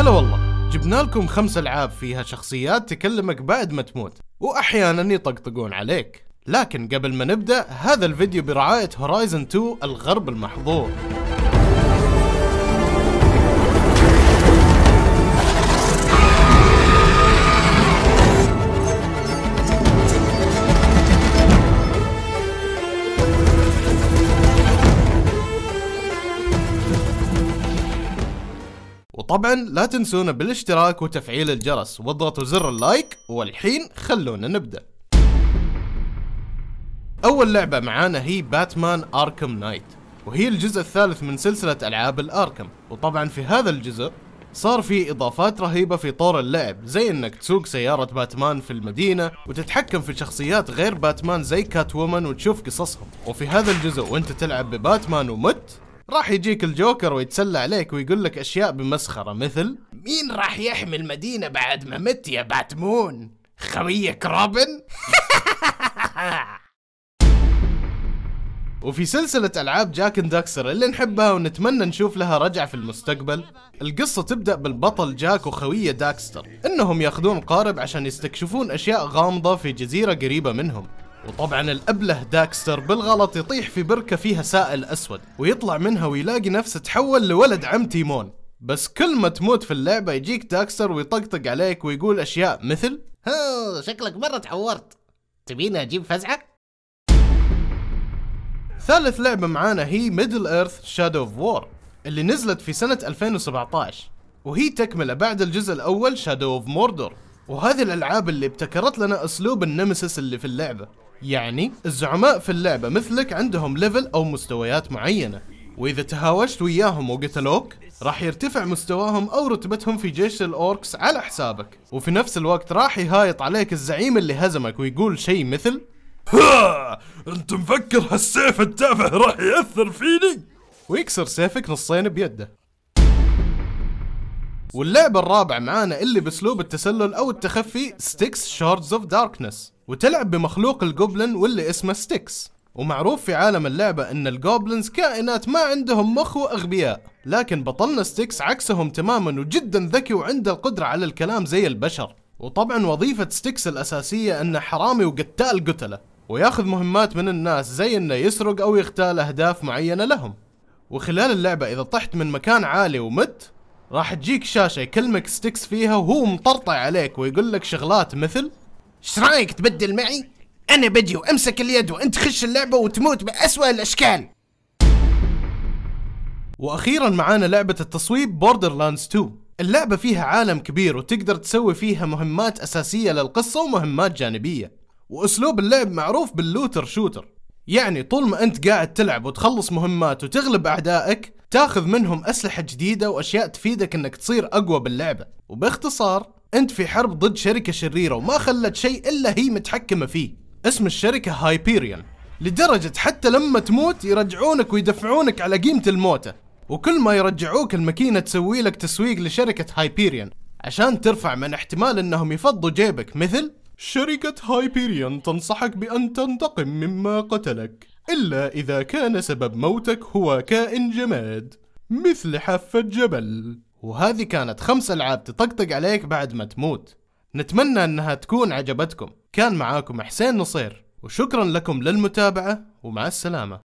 هلا والله جبنا لكم خمس العاب فيها شخصيات تكلمك بعد ما تموت واحيانا يطقطقون عليك لكن قبل ما نبدا هذا الفيديو برعايه هورايزن 2 الغرب المحظور وطبعا لا تنسونا بالاشتراك وتفعيل الجرس واضغطوا زر اللايك والحين خلونا نبدأ أول لعبة معانا هي باتمان أركم نايت وهي الجزء الثالث من سلسلة ألعاب الأركم وطبعا في هذا الجزء صار في إضافات رهيبة في طور اللعب زي أنك تسوق سيارة باتمان في المدينة وتتحكم في شخصيات غير باتمان زي كات وومن وتشوف قصصهم وفي هذا الجزء وأنت تلعب بباتمان ومت راح يجيك الجوكر ويتسلى عليك ويقول لك اشياء بمسخره مثل مين راح يحمي المدينه بعد ما مت يا باتمون خويك روبن وفي سلسلة ألعاب جاك اند داكسر اللي نحبها ونتمنى نشوف لها رجعة في المستقبل القصة تبدأ بالبطل جاك وخويه داكستر إنهم ياخذون قارب عشان يستكشفون أشياء غامضة في جزيرة قريبة منهم وطبعا الأبله داكستر بالغلط يطيح في بركة فيها سائل أسود ويطلع منها ويلاقي نفسه تحول لولد عم تيمون بس كل ما تموت في اللعبة يجيك داكستر ويطقطق عليك ويقول أشياء مثل هو شكلك مرة تحورت تبيني أجيب فزعة؟ ثالث لعبة معانا هي ميدل ايرث شادو اوف وور اللي نزلت في سنة 2017 وهي تكملة بعد الجزء الأول شادو اوف موردور وهذه الألعاب اللي ابتكرت لنا أسلوب النمسيس اللي في اللعبة يعني الزعماء في اللعبة مثلك عندهم ليفل أو مستويات معينة وإذا تهاوشت وياهم وقتلوك راح يرتفع مستواهم أو رتبتهم في جيش الأوركس على حسابك وفي نفس الوقت راح يهايط عليك الزعيم اللي هزمك ويقول شيء مثل ها انت مفكر هالسيف التافه راح يأثر فيني؟ ويكسر سيفك نصين بيده واللعبة الرابعة معانا اللي باسلوب التسلل او التخفي ستيكس شاردز اوف داركنس وتلعب بمخلوق الجوبلن واللي اسمه ستيكس ومعروف في عالم اللعبة ان الجوبلنز كائنات ما عندهم مخ واغبياء لكن بطلنا ستيكس عكسهم تماما وجدا ذكي وعنده القدرة على الكلام زي البشر وطبعا وظيفة ستيكس الاساسية انه حرامي وقتال قتلة وياخذ مهمات من الناس زي انه يسرق او يغتال اهداف معينة لهم وخلال اللعبة اذا طحت من مكان عالي ومت راح تجيك شاشة يكلمك ستكس فيها وهو مطرطع عليك ويقول لك شغلات مثل ايش رايك تبدل معي؟ انا بجي وامسك اليد وانت خش اللعبة وتموت بأسوأ الاشكال واخيرا معانا لعبة التصويب بوردر لاندز 2 اللعبة فيها عالم كبير وتقدر تسوي فيها مهمات اساسية للقصة ومهمات جانبية واسلوب اللعب معروف باللوتر شوتر يعني طول ما انت قاعد تلعب وتخلص مهمات وتغلب اعدائك تاخذ منهم أسلحة جديدة وأشياء تفيدك أنك تصير أقوى باللعبة وباختصار أنت في حرب ضد شركة شريرة وما خلت شيء إلا هي متحكمة فيه اسم الشركة هايبيريون لدرجة حتى لما تموت يرجعونك ويدفعونك على قيمة الموتة وكل ما يرجعوك الماكينة تسوي لك تسويق لشركة هايبيريون عشان ترفع من احتمال انهم يفضوا جيبك مثل شركة هايبيريون تنصحك بأن تنتقم مما قتلك إلا إذا كان سبب موتك هو كائن جماد مثل حافة جبل وهذه كانت خمس ألعاب تطقطق عليك بعد ما تموت نتمنى أنها تكون عجبتكم كان معاكم حسين نصير وشكرا لكم للمتابعة ومع السلامة